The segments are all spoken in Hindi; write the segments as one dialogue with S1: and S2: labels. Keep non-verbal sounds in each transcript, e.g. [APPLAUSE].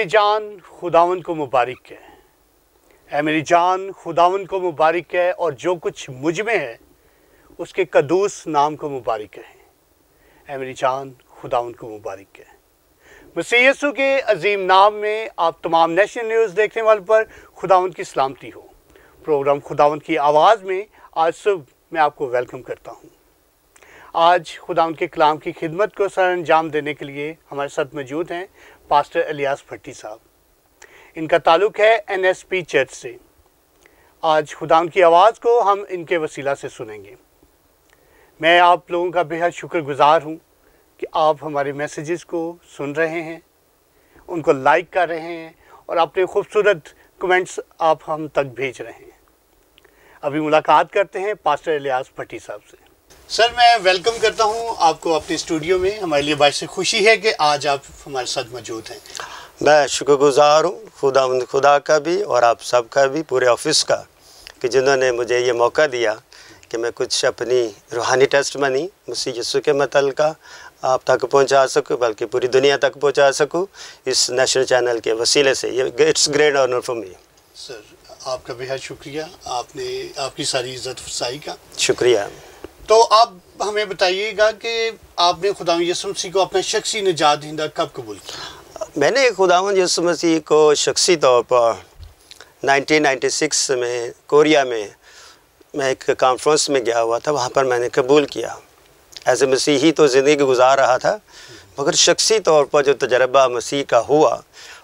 S1: मेरी जान खुदावन को मुबारक है ए मेरी जान खुदावन को मुबारक है और जो कुछ मुझ में है उसके कदूस नाम को मुबारक है ए मेरी जान खुदावन को मुबारक है मसीसु के अजीम नाम में आप तमाम नेशनल न्यूज़ देखने वाले पर खुदावन की सलामती हो प्रोग्राम खुदावन की आवाज़ में आज सुबह मैं आपको वेलकम करता हूँ आज खुदा उनके कलाम की खिदमत को सर अंजाम देने के लिए हमारे साथ मौजूद हैं पास्टर अलियास भट्टी साहब इनका ताल्लुक है एन एस पी चर्च से आज खुदा की आवाज़ को हम इनके वसीला से सुनेंगे मैं आप लोगों का बेहद शुक्रगुजार हूँ कि आप हमारे मैसेजेस को सुन रहे हैं उनको लाइक कर रहे हैं और अपने खूबसूरत कमेंट्स आप हम तक भेज रहे हैं अभी मुलाकात करते हैं पास्टर अलियास भट्टी साहब से सर मैं वेलकम करता हूँ आपको अपने स्टूडियो में हमारे लिए बात से खुशी है कि आज आप हमारे साथ मौजूद हैं
S2: मैं शुक्रगुजार हूँ खुदा खुदा का भी और आप सब का भी पूरे ऑफिस का कि जिन्होंने मुझे ये मौका दिया कि मैं कुछ अपनी रूहानी टेस्ट मनी मुसी यसु के मतल का आप तक पहुंचा सकूं बल्कि पूरी दुनिया तक पहुंचा सकूं इस नेशनल चैनल के वसीले से ये it's great honour for me
S1: sir आपका बेहद शुक्रिया आपने आपकी सारी इज्जत फसाई का शुक्रिया तो आप हमें बताइएगा कि आपने खुदा यसु को अपना शख्सी निजात दिंदा कब कबूल किया
S2: मैंने खुदा यसु मसीह को शख्सी तौर पर 1996 में कोरिया में मैं एक कॉन्फ्रेंस में गया हुआ था वहाँ पर मैंने कबूल किया ऐसे मसीह ही तो ज़िंदगी गुजार रहा था मगर शख्सी तौर पर जो तजर्बा मसीह का हुआ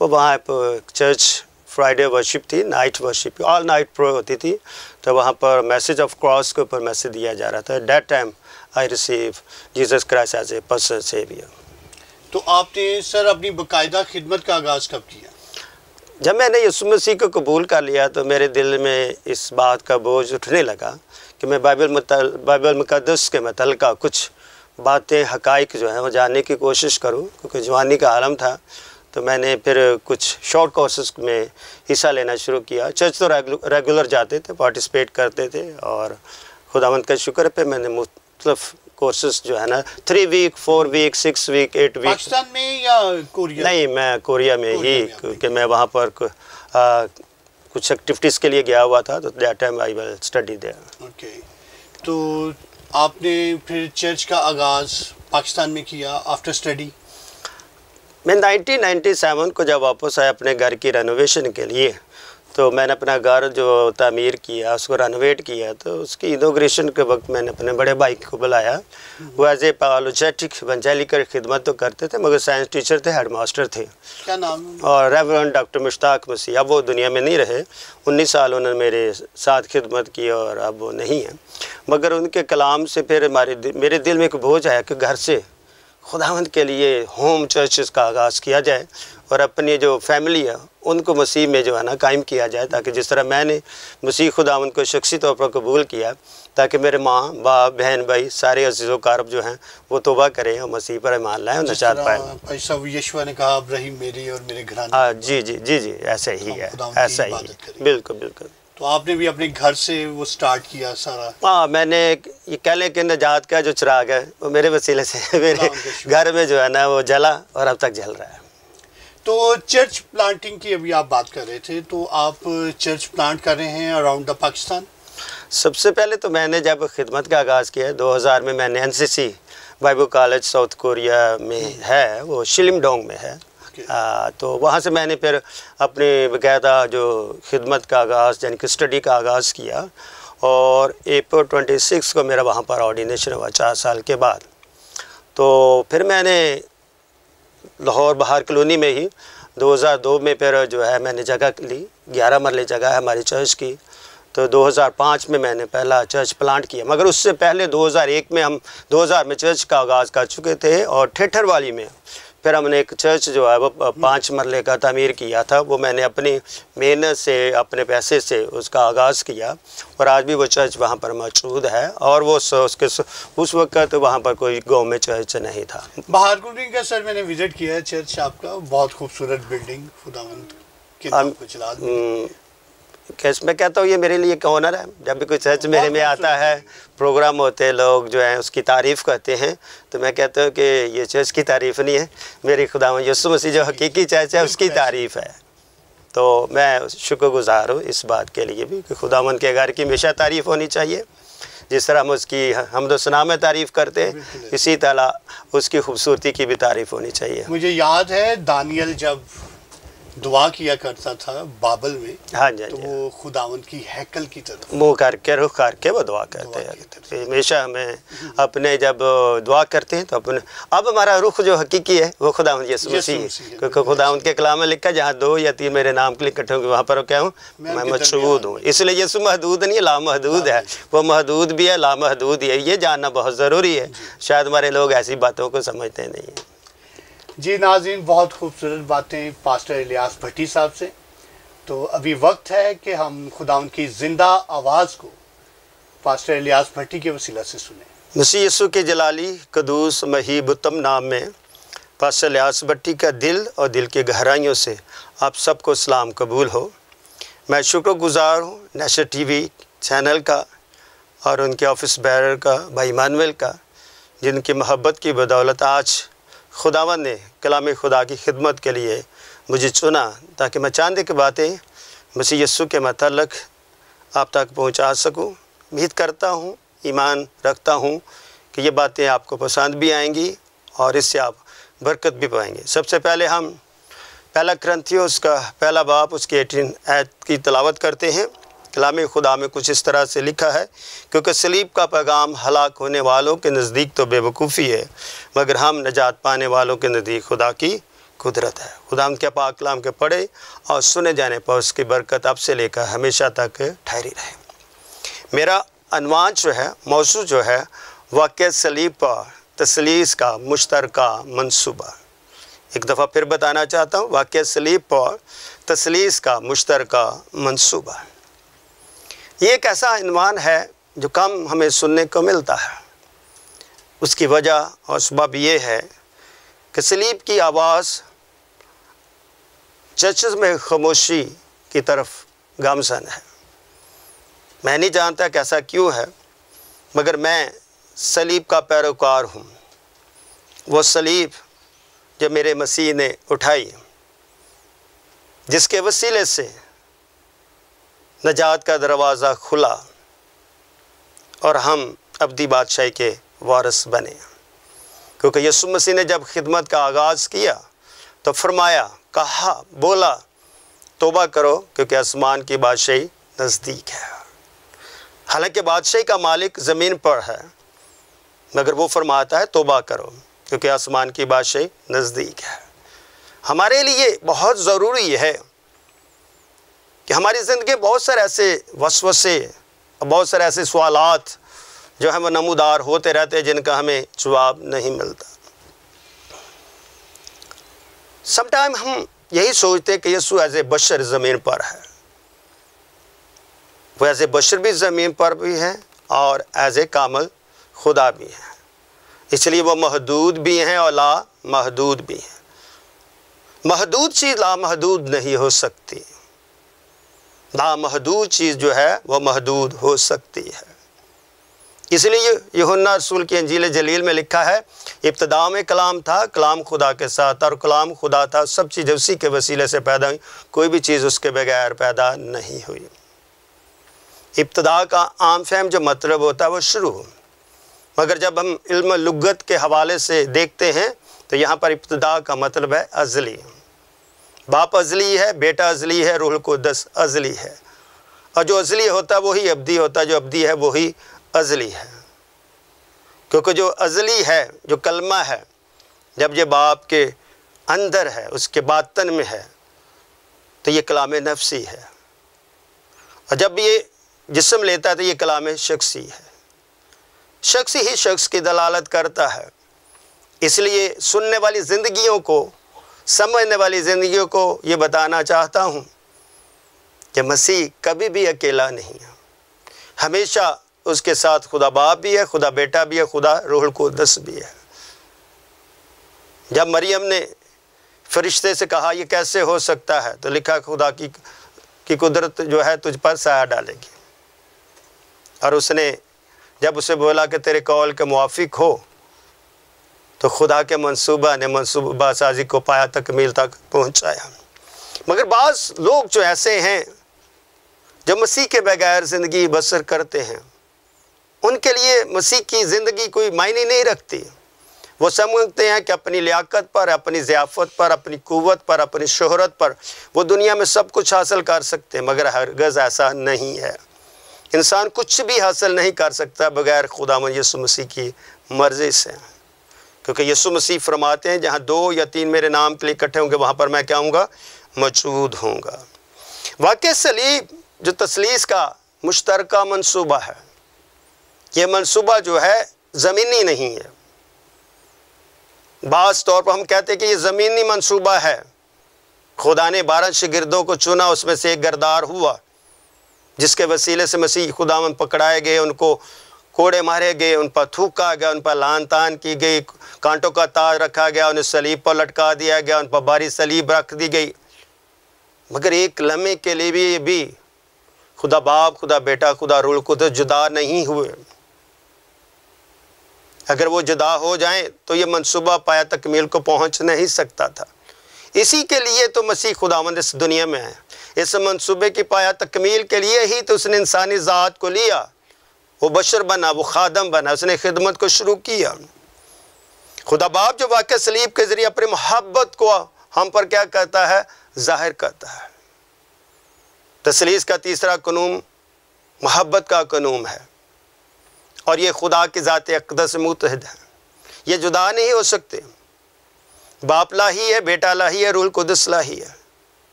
S2: वो वहाँ पर चर्च फ्राइडे वर्शिप थी नाइट वर्शिप ऑल नाइट प्रो होती थी तो वहाँ पर मैसेज ऑफ क्रॉस के ऊपर मैसेज दिया जा रहा था that time I receive Jesus Christ as a personal saviour
S1: तो आपने सर अपनी बकायदा खिदमत का आगाज़ कब किया
S2: जब मैंने यसु मसीह को कबूल कर लिया तो मेरे दिल में इस बात का बोझ उठने लगा कि मैं बाइबल बाइबल मुकदस के मतल का कुछ बातें हकाइक जो है वो जानने की कोशिश करूं क्योंकि जवानी का आलम था तो मैंने फिर कुछ शॉर्ट कोर्सेज में हिस्सा लेना शुरू किया चर्च तो रेगुलर जाते थे पार्टिसिपेट करते थे और खुदावंत का शुक्र पे मैंने मुख्तफ मतलब कोर्सेज जो है ना three week four week six week eight week में या कोरिया नहीं मैं कोरिया में कोरिया ही क्योंकि मैं वहाँ पर आ, कुछ एक्टिविटीज़ के लिए गया हुआ था तो that time I will study there
S1: okay तो आपने फिर चर्च का आगाज़ पाकिस्तान में किया आफ्टर स्टडी
S2: मैं 1997 को जब वापस आया अपने घर की रेनोवेशन के लिए तो मैंने अपना घर जो तमीर किया उसको रेनोवेट किया तो उसकी इनोग्रेशन के वक्त मैंने अपने बड़े भाई को बुलाया वो एज ए पैलोजेटिक कर खिदमत तो करते थे मगर साइंस टीचर थे हेड मास्टर थे क्या नाम और रेवरन डॉक्टर मुश्ताक मसीह अब वो दुनिया में नहीं रहे उन्नीस साल उन्होंने मेरे साथ खिदमत की और अब वो नहीं है मगर उनके कलाम से फिर हमारे मेरे दिल में एक बोझ आया कि घर से खुदावंद के लिए होम चर्चेस का आगाज़ किया जाए और अपनी जो फैमिली है उनको मसीह में जो है ना कायम किया जाए ताकि जिस तरह मैंने मसीह खुदावंद को शख्सी तौर पर कबूल किया ताकि मेरे माँ बाप बहन भाई सारे अजीज़ कारब जो हैं वो तोबा करें और मसीह पर ईमान लाएँ और नचात
S1: पाए यशवा ने कहा मेरी और मेरे घर हाँ
S2: जी जी जी जी ऐसा ही है ऐसा ही बिल्कुल बिल्कुल तो आपने भी अपने घर से वो स्टार्ट किया सारा हाँ मैंने ये कह लें कि नजात का जो चिराग है वो मेरे वसीले से [LAUGHS] मेरे घर में जो है ना वो जला और अब तक जल रहा है
S1: तो चर्च प्लांटिंग की अभी आप बात कर रहे थे तो आप चर्च प्लांट कर रहे हैं अराउंड द पाकिस्तान
S2: सबसे पहले तो मैंने जब खिदमत का आगाज़ किया 2000 में मैंने NCC Bible college South Korea में है वो शिलिम डोंग में है आ, तो वहाँ से मैंने फिर अपने बकायदा जो खिदमत का आगाज़ यानी कि स्टडी का आगाज़ किया और अप्रैल ट्वेंटी सिक्स को मेरा वहाँ पर ऑर्डिनेशन हुआ चार साल के बाद तो फिर मैंने लाहौर बहार कॉलोनी में ही 2002 में फिर जो है मैंने जगह ली 11 मरले जगह है हमारी चर्च की तो 2005 में मैंने पहला चर्च प्लांट किया मगर उससे पहले 2001 में हम 2000 में चर्च का आगाज़ कर चुके थे और ठेठर वाली में फिर हमने एक चर्च जो है वो पाँच मरले का तमीर किया था वो मैंने अपनी मेहनत से अपने पैसे से उसका आगाज़ किया और आज भी वो चर्च वहाँ पर मौजूद है और वो उसके उस वक्त वहाँ पर कोई गाँव में चर्च नहीं था बाहर
S1: का सर मैंने विज़िट किया है चर्च आपका बहुत खूबसूरत बिल्डिंग खुदावंत
S2: के केस मैं कहता हूँ ये मेरे लिए एक ऑनर है जब भी कोई सच मेरे में आता है प्रोग्राम होते हैं लोग जो है उसकी तारीफ़ करते हैं तो मैं कहता हूँ कि ये चर्च की तारीफ़ नहीं है मेरी खुदा यसु मसीह जो हकीकी चर्च है उसकी तारीफ़ है तो मैं शुक्रगुजार हूँ इस बात के लिए भी कि मन के घर की हमेशा तारीफ़ होनी चाहिए जिस तरह हम उसकी हमदोसना तो में तारीफ़ करते हैं इसी तरह उसकी खूबसूरती की भी तारीफ़ होनी चाहिए
S1: मुझे याद है दानियल जब दुआ किया करता था बाबल में हाँ जी हाँ तो वो खुदावन की हैकल की तरफ
S2: मुँह करके रुख करके वो दुआ करते हैं हमेशा हमें अपने जब दुआ करते हैं तो अपने अब हमारा रुख जो हकीकी है वो खुदावन यीशु मसीह है क्योंकि खुदावन के कलाम में लिखा जहाँ दो या तीन मेरे नाम के लिए इकट्ठे होंगे वहाँ पर क्या हूँ मैं मशहूद हूँ इसलिए यीशु महदूद नहीं है लामहदूद हाँ है वो महदूद भी है लामहदूद ही है ये जानना बहुत ज़रूरी है शायद हमारे लोग ऐसी बातों को समझते नहीं है
S1: जी नाजिन बहुत खूबसूरत बातें पास्टर इलियास भट्टी साहब से तो अभी वक्त है कि हम खुदा उनकी ज़िंदा आवाज़ को पास्टर इलियास भट्टी के
S2: वसीला से सुने मसीह यसु के जलाली कदूस महीबुतम नाम में पास्टर इलियास भट्टी का दिल और दिल के गहराइयों से आप सबको सलाम कबूल हो मैं शुक्रगुजार हूँ नेशनल वी चैनल का और उनके ऑफिस बैरर का भाई मानवेल का जिनकी मोहब्बत की बदौलत आज खुदावा ने कलाम खुदा की खिदमत के लिए मुझे चुना ताकि मैं चांद की बातें मसीह यस्सु के मतलब आप तक पहुंचा सकूं उम्मीद करता हूं ईमान रखता हूं कि ये बातें आपको पसंद भी आएंगी और इससे आप बरकत भी पाएंगे सबसे पहले हम पहला क्रंथियों उसका पहला बाप उसके एटीन ऐत की तलावत करते हैं कलाम खुदा में कुछ इस तरह से लिखा है क्योंकि सलीब का पैगाम हलाक होने वालों के नज़दीक तो बेवकूफ़ी है मगर हम नजात पाने वालों के नज़दीक खुदा की कुदरत है खुदा हम क्या पाक कलाम के पढ़े और सुने जाने पर उसकी बरकत अब से लेकर हमेशा तक ठहरी रहे मेरा अनवान जो है मौसू जो है वाक़ सलीब पर तसलीस का मुश्तर मनसूबा एक दफ़ा फिर बताना चाहता हूँ वाक़ सलीब पर तसलीस का मुश्तर मनसूबा ये एक ऐसा इनवान है जो कम हमें सुनने को मिलता है उसकी वजह और सबब यह है कि स्लीप की आवाज़ चर्च में खामोशी की तरफ गामसन है मैं नहीं जानता कैसा क्यों है मगर मैं सलीब का पैरोकार हूँ वो सलीब जो मेरे मसीह ने उठाई जिसके वसीले से नजात का दरवाज़ा खुला और हम अबदी बादशाही के वारस बने क्योंकि यसु मसीह ने जब खिदमत का आगाज़ किया तो फरमाया कहा बोला तोबा करो क्योंकि आसमान की बादशाही नज़दीक है हालांकि बादशाही का मालिक ज़मीन पर है मगर वो फरमाता है तोबा करो क्योंकि आसमान की बादशाही नज़दीक है हमारे लिए बहुत ज़रूरी है कि हमारी ज़िंदगी बहुत सारे ऐसे वसवसे बहुत सारे ऐसे सवालत जो है वह नमूदार होते रहते हैं जिनका हमें जवाब नहीं मिलता समटाइम हम यही सोचते हैं कि यसु एज ए बशर ज़मीन पर है वो एज ए बशर भी ज़मीन पर भी है और एज ए कामल खुदा भी है इसलिए वो महदूद भी हैं और ला महदूद भी हैं महदूद चीज़ ला महदूद नहीं हो सकती नामहदूद चीज़ जो है वह महदूद हो सकती है इसलिए यहुन्ना रसूल की अंजील जलील में लिखा है इब्तदा में कलाम था कलाम खुदा के साथ और कलाम खुदा था सब चीज़ उसी के वसीले से पैदा हुई कोई भी चीज़ उसके बगैर पैदा नहीं हुई इब्तदा का आम फहम जो मतलब होता है वो शुरू हो मगर जब हम इल्म लुगत के हवाले से देखते हैं तो यहाँ पर इब्तदा का मतलब है अजली बाप अजली है बेटा अजली है रूहल कुदस अजली है और जो अजली होता वही अब्दी होता जो अब्दी है वही अजली है क्योंकि जो अजली है जो कलमा है जब ये बाप के अंदर है उसके बातन में है तो ये कलाम नफसी है और जब ये जिसम लेता है तो ये कलाम शख्सी है शख्स ही शख्स की दलालत करता है इसलिए सुनने वाली ज़िंदगियों को समझने वाली ज़िंदगी को ये बताना चाहता हूँ कि मसीह कभी भी अकेला नहीं है हमेशा उसके साथ खुदा बाप भी है खुदा बेटा भी है खुदा रोहल को दस भी है जब मरियम ने फरिश्ते से कहा यह कैसे हो सकता है तो लिखा खुदा की की कुदरत जो है तुझ पर साया डालेगी और उसने जब उसे बोला कि तेरे कॉल के मुआफिक हो तो खुदा के मनसूबा ने मनसूबा साजी को पाया तकमील तक पहुँचाया मगर बाज़ लोग जो ऐसे हैं जो मसीह के बगैर ज़िंदगी बसर करते हैं उनके लिए मसीह की ज़िंदगी कोई मायने नहीं रखती वो समझते हैं कि अपनी लियाकत पर अपनी ज़ियाफ़त पर अपनी क़वत पर अपनी शहरत पर वो दुनिया में सब कुछ हासिल कर सकते हैं मगर हरगज़ ऐसा नहीं है इंसान कुछ भी हासिल नहीं कर सकता बगैर खुदा यसु मसीह की मर्ज़ी से क्योंकि यसु मसीह फरमाते हैं जहाँ दो या तीन मेरे नाम के लिए इकट्ठे होंगे वहाँ पर मैं क्या हूँगा मौजूद हूँ वाक्य सलीब जो तसलीस का मुश्तर मनसूबा है ये मनसूबा जो है ज़मीनी नहीं है बास तौर पर हम कहते हैं कि ये ज़मीनी मनसूबा है खुदा ने बारह शिगिरदों को चुना उसमें से एक गरदार हुआ जिसके वसीले से मसीह खुदा पकड़ाए गए उनको कोड़े मारे गए उन पर थूका गया उन पर लान तान की गई कांटों का ताज रखा गया उन्हें सलीब पर लटका दिया गया उन पर भारी सलीब रख दी गई मगर एक लम्हे के लिए भी भी खुदा बाप खुदा बेटा खुदा रूल खुद जुदा नहीं हुए अगर वो जुदा हो जाए तो ये मनसूबा पाया तकमील को पहुँच नहीं सकता था इसी के लिए तो मसीह खुदावंद इस दुनिया में आया इस मनसूबे की पाया तकमील के लिए ही तो उसने इंसानी ज़ात को लिया वो बशर बना वो खादम बना उसने खिदमत को शुरू किया खुदा बाप जो वाक्य सलीब के ज़रिए अपनी मोहब्बत को हम पर क्या करता है ज़ाहिर करता है तसलीस का तीसरा क़नूम मोहब्बत का क़नूम है और ये खुदा की ज़ात अकदस मुतहद है ये जुदा नहीं हो सकते बाप लाही है बेटा लाही है रूल कुदस लाही है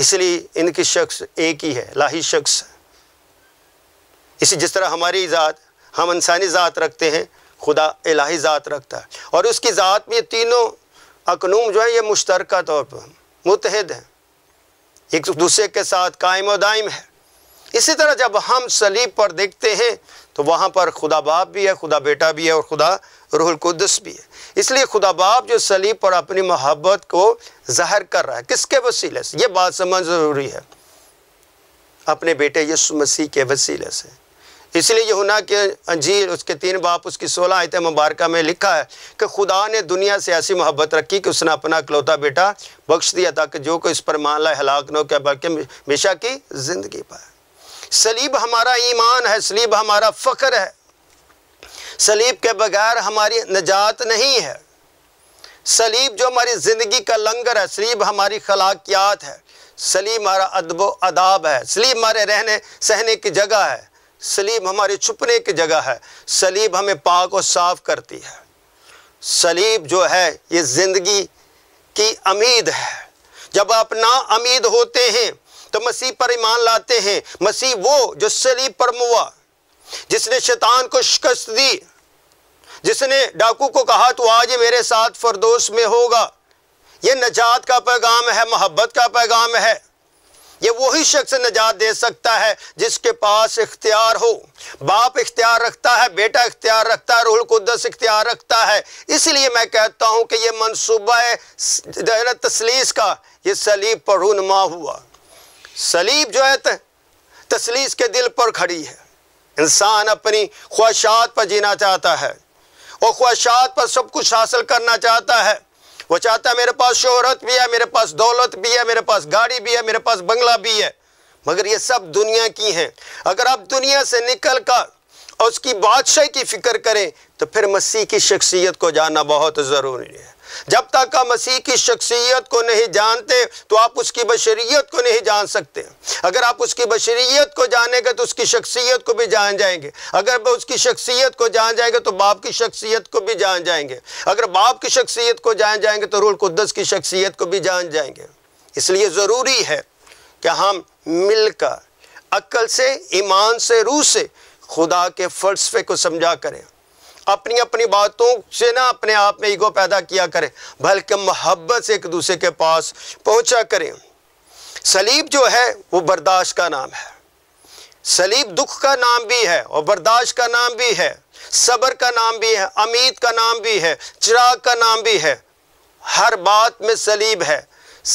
S2: इसलिए इनकी शख्स एक ही है लाही शख्स है इसी जिस तरह हमारी ज़ात हम इंसानी ज़ात रखते हैं खुदा इलाही ज़ात रखता है और उसकी ज़ात में तीनों अकनूम जो है ये मुश्तरक तौर पर मुतहद हैं एक दूसरे के साथ कायम दायम है इसी तरह जब हम सलीब पर देखते हैं तो वहाँ पर खुदा बाप भी है खुदा बेटा भी है और खुदा रूहुल भी है इसलिए खुदा बाप जो सलीब पर अपनी मोहब्बत को ज़ाहिर कर रहा है किसके वसीले से ये बात समझ ज़रूरी है अपने बेटे यसु मसीह के वसीले से इसलिए यहुना के अंजीर उसके तीन बाप उसकी सोलह आयत मुबारक में लिखा है कि खुदा ने दुनिया से ऐसी मोहब्बत रखी कि उसने अपना अकलौता बेटा बख्श दिया ताकि जो कोई इस पर मान ला हलाक न हो क्या बल्कि हमेशा की ज़िंदगी पाए सलीब हमारा ईमान है सलीब हमारा फ़ख्र है सलीब के बगैर हमारी नजात नहीं है सलीब जो हमारी ज़िंदगी का लंगर है सलीब हमारी खलाकियात है सलीब हमारा अदब अदाब है सलीब हमारे रहने सहने की जगह है सलीब हमारे छुपने की जगह है सलीब हमें पाक और साफ करती है सलीब जो है ये ज़िंदगी की अमीद है जब आप ना अमीद होते हैं तो मसीह पर ईमान लाते हैं मसीह वो जो सलीब पर मुआ जिसने शैतान को शिकस्त दी जिसने डाकू को कहा तो आज मेरे साथ फरदोस में होगा ये नजात का पैगाम है मोहब्बत का पैगाम है ये वही शख्स निजात दे सकता है जिसके पास इख्तियार हो बाप इख्तियार रखता है बेटा इख्तियार रखता है रूहुल कुदस इख्तियार रखता है इसलिए मैं कहता हूँ कि यह मनसूबा है तसलीस का ये सलीब पर रूनमा हुआ सलीब जो है तसलीस के दिल पर खड़ी है इंसान अपनी ख्वाहिशात पर जीना चाहता है और ख्वाहिशात पर सब कुछ हासिल करना चाहता है वो चाहता है मेरे पास शोहरत भी है मेरे पास दौलत भी है मेरे पास गाड़ी भी है मेरे पास बंगला भी है मगर ये सब दुनिया की हैं अगर आप दुनिया से निकल कर और उसकी बादशाह की फ़िक्र करें तो फिर मसीह की शख्सियत को जानना बहुत ज़रूरी है जब तक आप मसीह की शख्सियत को नहीं जानते तो आप उसकी बशरीत को नहीं जान सकते अगर आप उसकी बशरीत को जानेंगे तो उसकी शख्सियत को भी जान जाएंगे अगर उसकी शख्सियत को जान जाएंगे तो बाप की शख्सियत को भी जान जाएंगे अगर बाप की शख्सियत को जान जाएंगे तो रुल की शख्सियत को भी जान जाएंगे इसलिए ज़रूरी है कि हम मिलकर अक्ल से ईमान से रूह से खुदा के फलसफे को समझा करें अपनी अपनी बातों से ना अपने आप में ईगो पैदा किया करें बल्कि मोहब्बत से एक दूसरे के पास पहुंचा करें सलीब जो है वो बर्दाश्त का नाम है सलीब दुख का नाम भी है और बर्दाश्त का नाम भी है सब्र का नाम भी है अमीद का नाम भी है चिराग का नाम भी है हर बात में सलीब है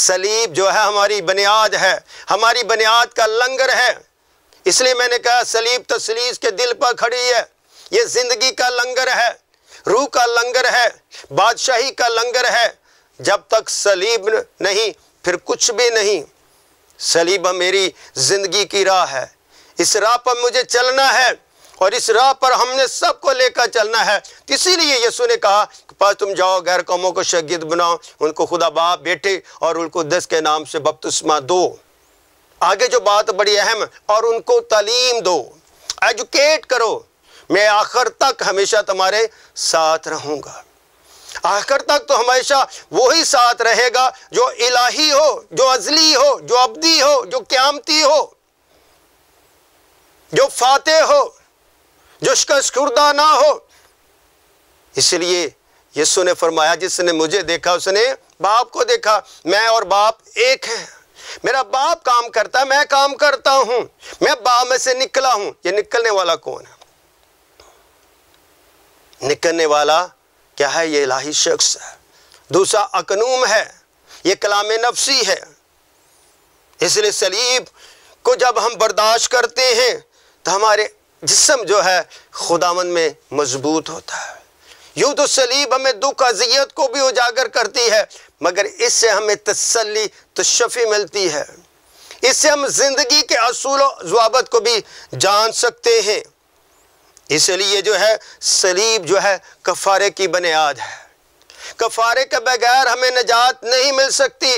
S2: सलीब जो है हमारी बुनियाद है हमारी बुनियाद का लंगर है इसलिए मैंने कहा सलीब तो सलीस के दिल पर खड़ी है ये जिंदगी का लंगर है रूह का लंगर है बादशाही का लंगर है जब तक सलीब नहीं फिर कुछ भी नहीं सलीब मेरी जिंदगी की राह है इस राह पर मुझे चलना है और इस राह पर हमने सबको लेकर चलना है इसीलिए यीशु ने कहा कि पास तुम जाओ गैर कौमों को शगीद बनाओ उनको खुदा बाप बेटे और उनको दस के नाम से बपतुस्मा दो आगे जो बात बड़ी अहम और उनको तालीम दो एजुकेट करो मैं आखिर तक हमेशा तुम्हारे साथ रहूंगा आखिर तक तो हमेशा वही साथ रहेगा जो इलाही हो जो अजली हो जो अब्दी हो जो क्यामती हो जो फाते हो जो शुरदा ना हो इसलिए यीशु ने फरमाया जिसने मुझे देखा उसने बाप को देखा मैं और बाप एक है मेरा बाप काम करता है मैं काम करता हूं मैं बाप में से निकला हूं ये निकलने वाला कौन है निकलने वाला क्या है ये इलाही शख्स है दूसरा अकनूम है ये कलाम नफसी है इसलिए सलीब को जब हम बर्दाश्त करते हैं तो हमारे जिसम जो है खुदावन में मजबूत होता है यूँ तो सलीब हमें दुख अजियत को भी उजागर करती है मगर इससे हमें तसली तशफ़ी मिलती है इससे हम ज़िंदगी के असूल जवाबत को भी जान सकते हैं इसलिए जो है सलीब जो है कफारे की बुनियाद है कफारे के बगैर हमें निजात नहीं मिल सकती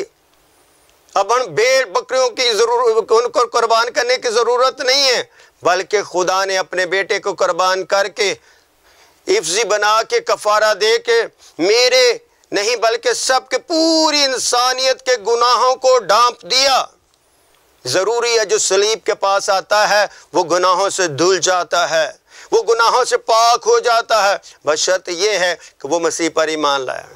S2: अब हम भेड़ बकरियों की जरूरत उनको कुर्बान करने की ज़रूरत नहीं है बल्कि खुदा ने अपने बेटे को कुर्बान करके इफ्जी बना के कफारा दे के मेरे नहीं बल्कि सबके पूरी इंसानियत के गुनाहों को डांप दिया ज़रूरी है जो सलीब के पास आता है वो गुनाहों से धुल जाता है वो गुनाहों से पाक हो जाता है बस शर्त यह है कि वो मसीह पर ईमान लाया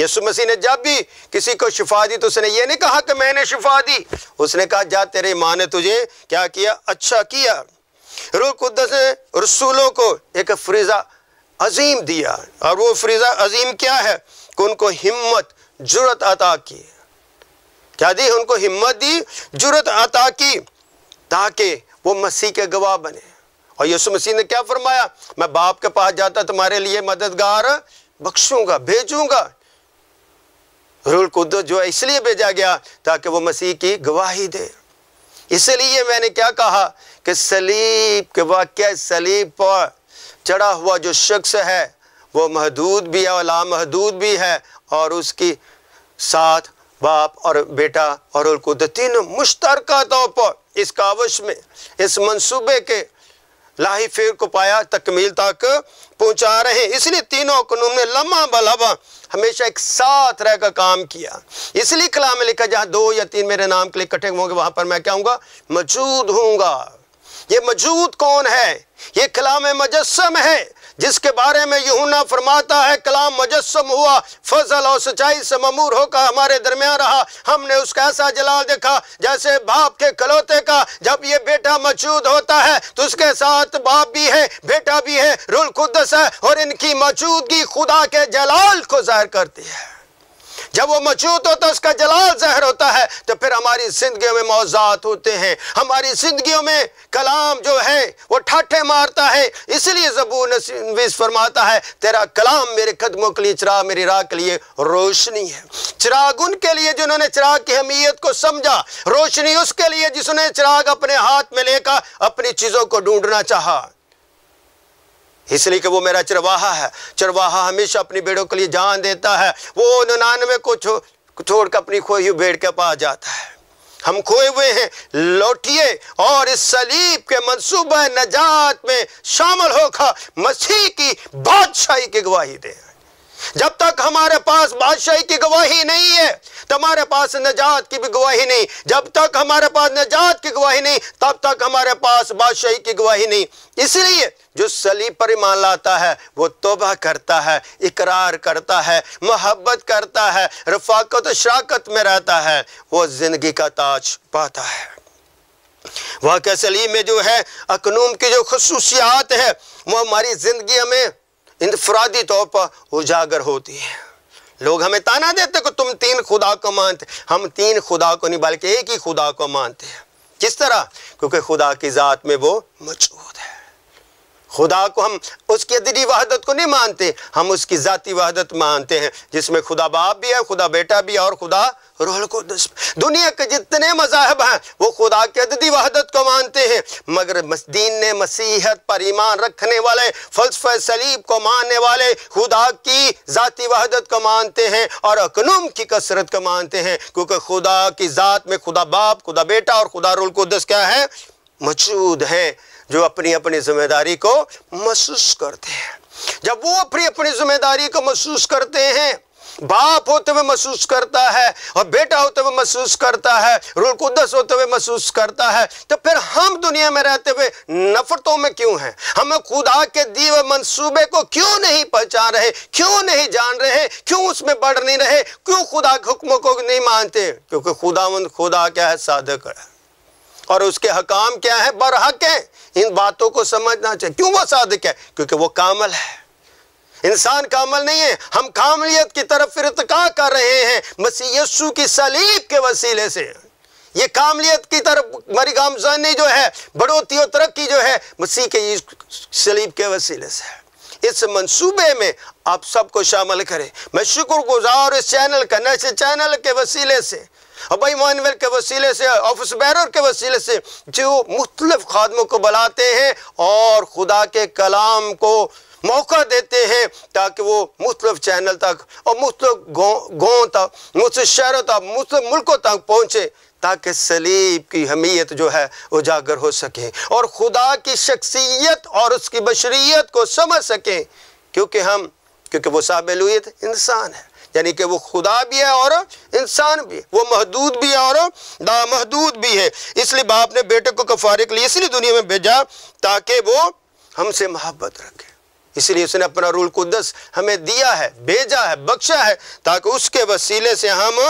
S2: यसु मसीह ने जब भी किसी को शिफा दी तो उसने ये नहीं कहा कि मैंने शिफा दी उसने कहा जा तेरे ईमान ने तुझे क्या किया अच्छा किया रुलकुदस ने रसूलों को एक फ्रीजा अजीम दिया और वो फ्रीजा अजीम क्या है कि उनको हिम्मत जरूरत अता की क्या दी उनको हिम्मत दी जरूरत अता की ताकि वो मसीह के गवाह बने और यीशु मसीह ने क्या फरमाया मैं बाप के पास जाता तुम्हारे लिए मददगार बख्शूंगा भेजूंगा रूल कुद जो है इसलिए भेजा गया ताकि वो मसीह की गवाही दे इसलिए मैंने क्या कहा कि सलीब के वाक्य सलीब पर चढ़ा हुआ जो शख्स है वो महदूद भी है और लामहदूद भी है और उसकी साथ बाप और बेटा और कुद तीनों मुश्तरका तौर पर इस कावश में इस मंसूबे के लाही फिर को पाया तकमील तक पहुंचा रहे हैं इसलिए तीनों कनूम ने लम्हा बलबा हमेशा एक साथ रहकर काम किया इसलिए कला में लिखा जहाँ दो या तीन मेरे नाम के लिए इकट्ठे होंगे वहाँ पर मैं क्या हूँगा मौजूद हूँगा ये मौजूद कौन है ये में मजस्म है जिसके बारे में यूना फरमाता है कलाम मुजस्म हुआ फजल और सच्चाई से ममूर होकर हमारे दरमियान रहा हमने उसका ऐसा जलाल देखा जैसे बाप के कलौते का जब ये बेटा मौजूद होता है तो उसके साथ बाप भी है बेटा भी है रुल खुदस है और इनकी मौजूदगी खुदा के जलाल को जाहिर करती है जब वो मौजूद होता है उसका जलाल जहर होता है तो फिर हमारी जिंदगी में मौजात होते हैं हमारी जिंदगी में कलाम जो है वो ठाठे मारता है इसलिए जबूर नवीज फरमाता है तेरा कलाम मेरे कदमों के लिए चिराग मेरी राह के लिए रोशनी है चिराग उनके लिए जिन्होंने चिराग की अहमियत को समझा रोशनी उसके लिए जिसने चिराग अपने हाथ में लेकर अपनी चीज़ों को ढूंढना चाहा इसलिए कि वो मेरा चरवाहा है चरवाहा हमेशा अपनी भेड़ों के लिए जान देता है वो निन्यानवे को छो, छोड़ कर अपनी खोई हुई भेड़ के पास जाता है हम खोए हुए हैं लौटिए और इस सलीब के मनसूबा नजात में शामिल होकर मसीह की बादशाही की गवाही दें जब तक हमारे पास बादशाही की गवाही नहीं है तुम्हारे पास नजात की भी गवाही नहीं जब तक हमारे पास नजात की गवाही नहीं तब तक हमारे पास बादशाही की गवाही नहीं इसलिए जो सलीब पर ईमान लाता है वो तोबा करता है इकरार करता है मोहब्बत करता है रफाकत शराकत में रहता है वो ज़िंदगी का ताज पाता है वाक़ सलीम में जो है अकनूम की जो खसूसियात है वो हमारी ज़िंदगी हमें इंफरादी तौर पर उजागर होती है लोग हमें ताना देते को तुम तीन खुदा को मानते हम तीन खुदा को नहीं बल्कि एक ही खुदा को मानते हैं किस तरह क्योंकि खुदा की ज़ात में वो मौजूद है खुदा को हम उसकी अदली वहादत को नहीं मानते हम उसकी ज़ाती वहादत मानते हैं जिसमें खुदा बाप भी है खुदा बेटा भी है और खुदा रोहल को दुनिया के जितने मजाहब हैं वो खुदा के अददी वहदत को मानते हैं मगर दीन ने मसीहत पर ईमान रखने वाले फलसफ सलीब को मानने वाले खुदा की ज़ाती वहदत को मानते हैं और अकनम की कसरत को मानते हैं क्योंकि खुदा की ज़ात में खुदा बाप खुदा बेटा और खुदा रुल क्या है मौजूद हैं जो अपनी अपनी जिम्मेदारी को महसूस करते हैं जब वो अपनी अपनी जिम्मेदारी को महसूस करते हैं बाप होते हुए महसूस करता है और बेटा होते हुए महसूस करता है रुल कुदस होते हुए महसूस करता है तो फिर हम दुनिया में रहते हुए नफरतों में क्यों हैं हम खुदा के दीव मंसूबे को क्यों नहीं पहचान रहे क्यों नहीं जान रहे क्यों उसमें बढ़ नहीं रहे क्यों खुदा के हुक्म को नहीं मानते क्योंकि खुदा खुदा क्या है साधक है और उसके हकाम क्या है बरहक है इन बातों को समझना चाहिए क्यों वह साधक है क्योंकि वो कामल है इंसान का अमल नहीं है हम कामलियत की तरफ इरतका कर रहे हैं मसी यस्सु की सलीब के वसीले से ये कामलियत की तरफ मरी गामजानी जो है बढ़ोती और तरक्की जो है मसीह के सलीब के वसीले से है इस मंसूबे में आप सबको शामिल करें मैं शुक्रगुजार इस चैनल का से चैनल के वसीले से भाई मानवर के वसीले से ऑफिस बैरर के वसीले से जो मुख्तलिफ खादमों को बुलाते हैं और खुदा के कलाम को मौका देते हैं ताकि वो मुख्तफ चैनल तक और मुख्तफ गाँव तक मुख्त शहरों तक मुख्त मुल्कों तक पहुँचे ताकि सलीब की हमीयत जो है उजागर हो सके और खुदा की शख्सियत और उसकी बशरीत को समझ सकें क्योंकि हम क्योंकि वो साबिलुत इंसान है यानी कि वो खुदा भी है और इंसान भी है वो महदूद भी है और नामहदूद भी है इसलिए बाप ने बेटे को कफारे के लिए इसलिए दुनिया में भेजा ताकि वो हमसे मोहब्बत रखे इसलिए उसने अपना रूल कुदस हमें दिया है भेजा है बख्शा है ताकि उसके वसीले से हम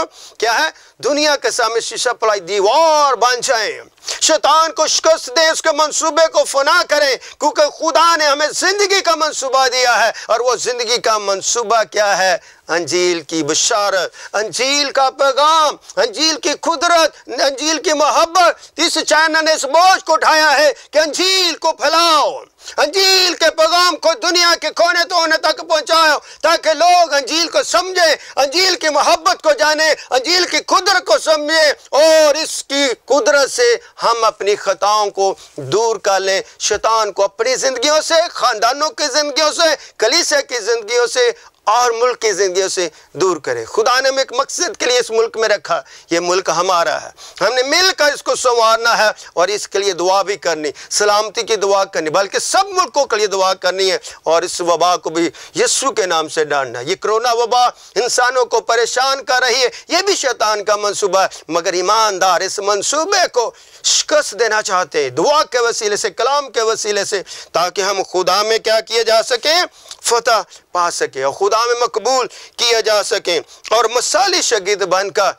S2: क्या है दुनिया के सामने शीशा पलाई दीवार बांध जाए शैतान को शिकस्त दें उसके मंसूबे को फना करें क्योंकि खुदा ने हमें जिंदगी का मंसूबा दिया है और वो जिंदगी का मंसूबा क्या है अंजील की बशारत अंजील का पैगाम अंजील की कुदरत अंजील की मोहब्बत इस चैनल ने इस बोझ को उठाया है कि अंजील को फैलाओ अंजील के पैगाम को दुनिया के कोने तोने तक पहुंचाओ ताकि लोग अंजील को समझे अंजील की मोहब्बत को जाने अंजील की कुदरत को समझे और इसकी कुदरत से हम अपनी खताओं को दूर कर लें शैतान को अपनी ज़िंदगियों से ख़ानदानों की ज़िंदगियों से कलीसिया की ज़िंदगियों से और मुल्क की ज़िंदगियों से दूर करे खुदा ने हमें एक मकसद के लिए इस मुल्क में रखा ये मुल्क हमारा है हमने मिलकर इसको संवारना है और इसके लिए दुआ भी करनी सलामती की दुआ करनी बल्कि सब मुल्कों के लिए दुआ करनी है और इस वबा को भी यस्सु के नाम से डांटना ये कोरोना वबा इंसानों को परेशान कर रही है ये भी शैतान का मनसूबा है मगर ईमानदार इस मनसूबे को शिकस्त देना चाहते हैं दुआ के वसीले से कलाम के वसीले से ताकि हम खुदा में क्या किए जा सकें फतेह पा सके और खुदा में मकबूल किया जा सके और मसाली शगीद बन का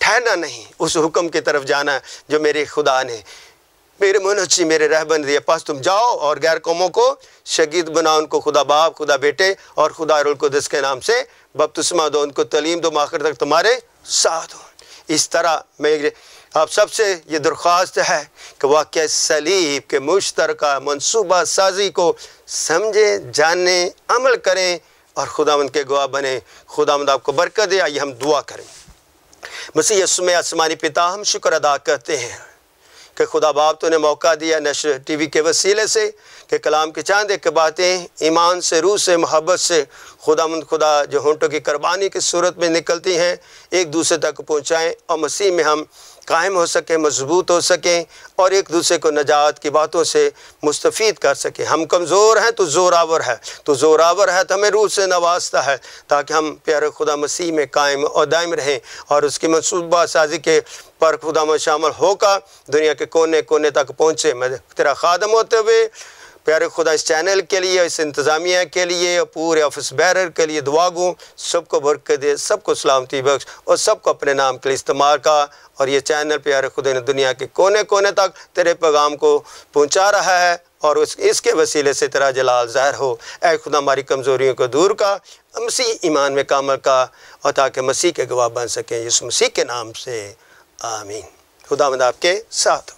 S2: ठहरना नहीं उस हुक्म की तरफ जाना जो मेरे खुदा ने मेरे मनोजी मेरे रहबन दिए पास तुम जाओ और गैर कौमों को शगीद बनाओ उनको खुदा बाप खुदा बेटे और खुदा रुलकुदस के नाम से बपतुस्मा दो उनको तलीम दो माखिर तक तुम्हारे साथ हो इस तरह मैं आप सबसे ये दरख्वास्त है कि वाक्य सलीब के मुश्तर मनसूबा साजी को समझें जाने अमल करें और खुदावंद के गवाह बने मंद आपको बरकत दे आइए हम दुआ करें मसीह यसुम आसमानी पिता हम शुक्र अदा करते हैं कि खुदा बाप तो ने मौका दिया नशर टी वी के वसीले से कि कलाम के चांद एक बातें ईमान से रूह से मोहब्बत से खुदा मंद खुदा जो होंटों की कुरबानी की सूरत में निकलती हैं एक दूसरे तक पहुँचाएँ और मसीह में हम कायम हो सके मजबूत हो सकें और एक दूसरे को नजात की बातों से मुस्तफ़ कर सकें हम कमज़ोर हैं तो ज़ोरावर है तो ज़ोरावर है तो हमें रूह से नवाजता है ताकि हम प्यार खुदा मसीह में कायम और दायम रहें और उसकी मनसूबा साजी के पर खुदा में शामिल होकर दुनिया के कोने कोने तक पहुँचे मैं तेरा खादम होते हुए प्यारे खुदा इस चैनल के लिए इस इंतज़ामिया के लिए पूरे ऑफिस बैरर के लिए दुआ गूँ सबको बरकत दे सबको सलामती बख्श और सबको अपने नाम के लिए इस्तेमाल का और ये चैनल प्यारे खुद ने दुनिया के कोने कोने तक तेरे पैगाम को पहुँचा रहा है और उस इसके वसीले से तेरा जलाल ज़ाहिर हो ऐ खुदा हमारी कमज़ोरियों को दूर का मसीह ईमान में कामल का और ताकि मसीह के गवाह बन सकें इस मसीह के नाम से आमीन खुदा मंद आपके साथ